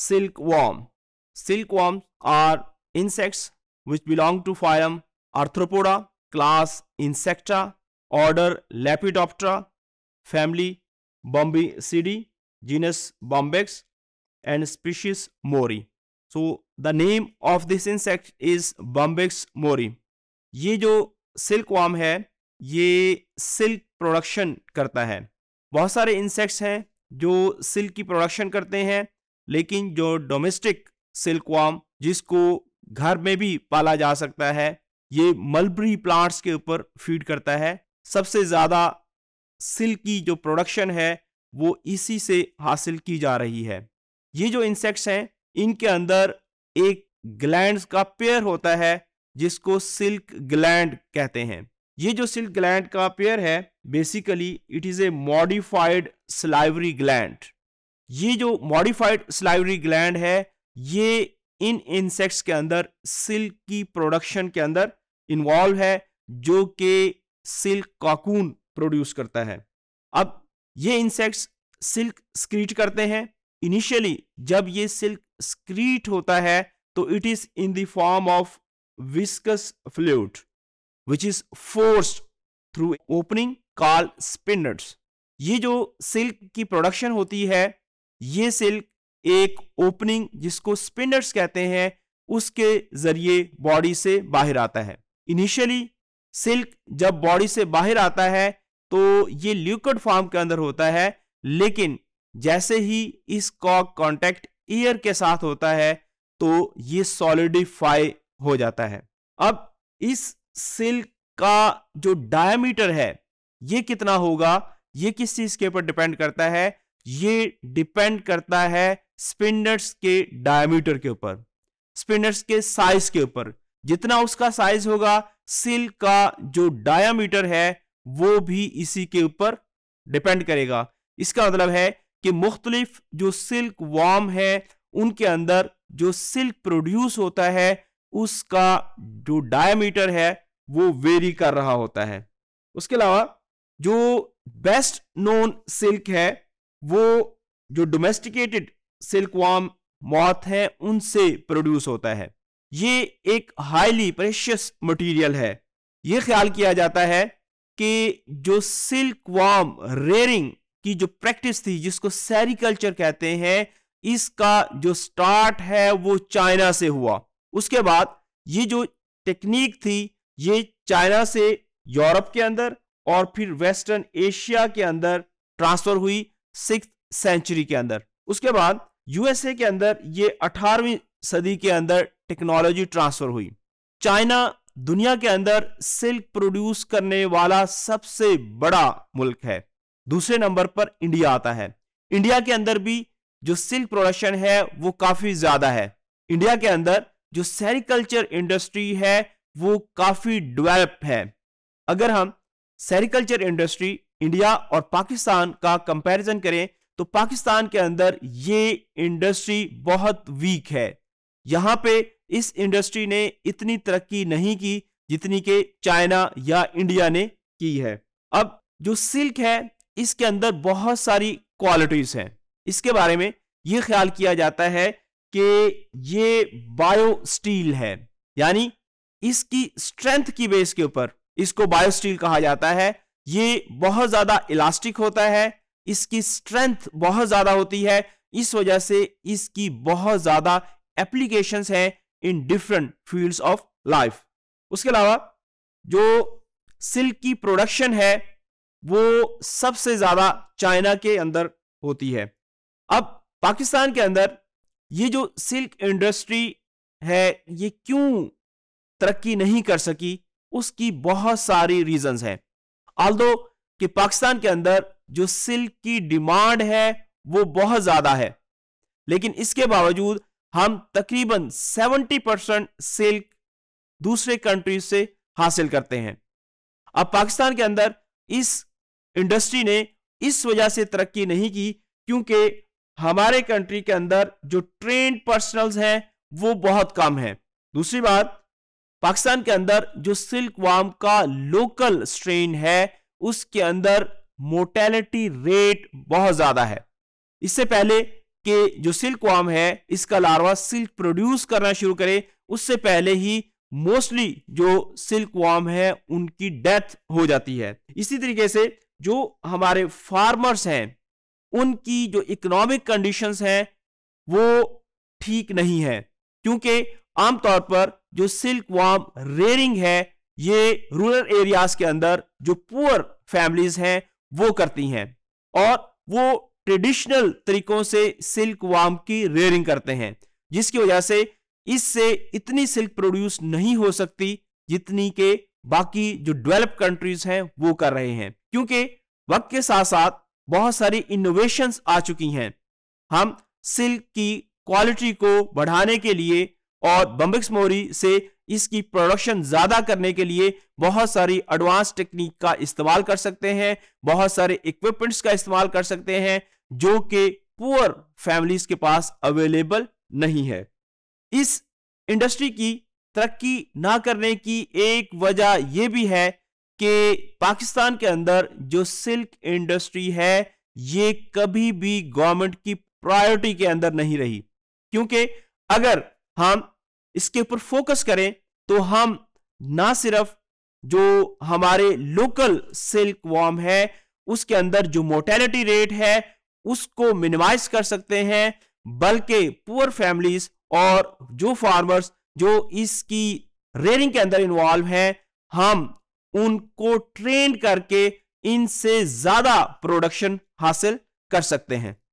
silkworm. Silkworms are insects which belong to phylum Arthropoda, class Insecta, order Lepidoptera, family Bombicidae, genus Bombex and species Mori. So the name of this insect is Bombex mori. ये जो सिल्कवाम है ये silk production करता है बहुत सारे insects हैं जो सिल्क की प्रोडक्शन करते हैं लेकिन जो डोमेस्टिक सिल्कवाम जिसको घर में भी पाला जा सकता है ये मलबरी प्लांट्स के ऊपर फीड करता है सबसे ज़्यादा सिल्क की जो प्रोडक्शन है वो इसी से हासिल की जा रही है ये जो इंसेक्ट्स हैं इनके अंदर एक ग्लैंड का पेयर होता है जिसको सिल्क ग्लैंड कहते हैं ये जो सिल्क ग्लैंड का पेयर है basically it is a modified salivary gland ये जो मॉडिफाइड स्लाइवरी ग्लैंड है ये इन इंसेक्ट्स के अंदर सिल्क की प्रोडक्शन के अंदर इन्वॉल्व है जो कि सिल्क काकून प्रोड्यूस करता है अब ये इंसेक्ट्स सिल्क स्क्रीट करते हैं इनिशियली जब ये सिल्क स्क्रीट होता है तो it is in the form of viscous fluid which is forced through opening called spinners ये जो सिल्क की प्रोडक्शन होती है ये सिल्क एक ओपनिंग जिसको स्पिंडर्स कहते हैं उसके जरिए बॉडी से बाहर आता है इनिशियली सिल्क जब बॉडी से बाहर आता है तो ये ल्यूकड फॉर्म के अंदर होता है लेकिन जैसे ही इसका कॉन्टेक्ट ईयर के साथ होता है तो ये सॉलिडिफाई हो जाता है अब इस सिल्क का जो डायमीटर है ये कितना होगा ये किस चीज के ऊपर डिपेंड करता है ये डिपेंड करता है स्पिनर्स के डायमीटर के ऊपर स्पिनर्स के साइज के ऊपर जितना उसका साइज होगा सिल का जो डायमीटर है वो भी इसी के ऊपर डिपेंड करेगा इसका मतलब है कि मुख्तलिफ जो सिल्क वार्म है उनके अंदर जो सिल्क प्रोड्यूस होता है उसका जो डायमीटर है वो वेरी कर रहा होता है उसके अलावा जो बेस्ट नोन सिल्क है वो जो डोमेस्टिकेटेड सिल्कवाम मौत है उनसे प्रोड्यूस होता है ये एक हाईली प्रेशियस मटेरियल है यह ख्याल किया जाता है कि जो सिल्कवाम रेयरिंग की जो प्रैक्टिस थी जिसको सेरिकल्चर कहते हैं इसका जो स्टार्ट है वो चाइना से हुआ उसके बाद ये जो टेक्निक थी ये चाइना से यूरोप के अंदर और फिर वेस्टर्न एशिया के अंदर ट्रांसफर हुई सिक्स सेंचुरी के अंदर उसके बाद यूएसए के अंदर ये अठारहवीं सदी के अंदर टेक्नोलॉजी ट्रांसफर हुई चाइना दुनिया के अंदर सिल्क प्रोड्यूस करने वाला सबसे बड़ा मुल्क है दूसरे नंबर पर इंडिया आता है इंडिया के अंदर भी जो सिल्क प्रोडक्शन है वो काफी ज्यादा है इंडिया के अंदर जो सेरिकल्चर इंडस्ट्री है वो काफी डेवलप है अगर हम सेरिकल्चर इंडस्ट्री इंडिया और पाकिस्तान का कंपैरिजन करें तो पाकिस्तान के अंदर ये इंडस्ट्री बहुत वीक है यहां पे इस इंडस्ट्री ने इतनी तरक्की नहीं की जितनी के चाइना या इंडिया ने की है अब जो सिल्क है इसके अंदर बहुत सारी क्वालिटीज हैं इसके बारे में ये ख्याल किया जाता है कि ये बायो स्टील है यानी इसकी स्ट्रेंथ की बेस के ऊपर इसको बायो स्टील कहा जाता है ये बहुत ज़्यादा इलास्टिक होता है इसकी स्ट्रेंथ बहुत ज़्यादा होती है इस वजह से इसकी बहुत ज़्यादा एप्लीकेशन है in different fields of life उसके अलावा जो सिल्क की प्रोडक्शन है वो सबसे ज़्यादा चाइना के अंदर होती है अब पाकिस्तान के अंदर ये जो सिल्क इंडस्ट्री है ये क्यों तरक्की नहीं कर सकी उसकी बहुत सारी रीजंस हैं आल दो कि पाकिस्तान के अंदर जो सिल्क की डिमांड है वो बहुत ज्यादा है लेकिन इसके बावजूद हम तकरीबन 70 परसेंट सिल्क दूसरे कंट्रीज से हासिल करते हैं अब पाकिस्तान के अंदर इस इंडस्ट्री ने इस वजह से तरक्की नहीं की क्योंकि हमारे कंट्री के अंदर जो ट्रेन पर्सनल्स हैं वो बहुत कम है दूसरी बात पाकिस्तान के अंदर जो सिल्क वाम का लोकल स्ट्रेन है उसके अंदर मोर्टेलिटी रेट बहुत ज्यादा है इससे पहले कि जो सिल्क वाम है इसका लार्वा सिल्क प्रोड्यूस करना शुरू करे उससे पहले ही मोस्टली जो सिल्क वाम है उनकी डेथ हो जाती है इसी तरीके से जो हमारे फार्मर्स हैं उनकी जो इकोनॉमिक कंडीशंस हैं वो ठीक नहीं है क्योंकि आमतौर पर जो सिल्क वार्म रेयरिंग है ये रूरल एरियाज के अंदर जो पुअर फैमिलीज हैं वो करती हैं और वो ट्रेडिशनल तरीकों से सिल्क वार्म की रेयरिंग करते हैं जिसकी वजह से इससे इतनी सिल्क प्रोड्यूस नहीं हो सकती जितनी के बाकी जो डेवलप कंट्रीज हैं वो कर रहे हैं क्योंकि वक्त के साथ साथ बहुत सारी इनोवेशंस आ चुकी हैं हम सिल्क की क्वालिटी को बढ़ाने के लिए और बम्बिक्स मोरी से इसकी प्रोडक्शन ज़्यादा करने के लिए बहुत सारी एडवांस टेक्निक का इस्तेमाल कर सकते हैं बहुत सारे इक्विपमेंट्स का इस्तेमाल कर सकते हैं जो कि पुअर फैमिलीज के पास अवेलेबल नहीं है इस इंडस्ट्री की तरक्की ना करने की एक वजह यह भी है कि पाकिस्तान के अंदर जो सिल्क इंडस्ट्री है ये कभी भी गवर्नमेंट की प्रायोरिटी के अंदर नहीं रही क्योंकि अगर हम इसके ऊपर फोकस करें तो हम ना सिर्फ जो हमारे लोकल सिल्क वॉर्म है उसके अंदर जो मोटेलिटी रेट है उसको मिनिमाइज कर सकते हैं बल्कि पुअर फैमिलीज और जो फार्मर्स जो इसकी रेयरिंग के अंदर इन्वॉल्व हैं हम उनको ट्रेन करके इनसे ज्यादा प्रोडक्शन हासिल कर सकते हैं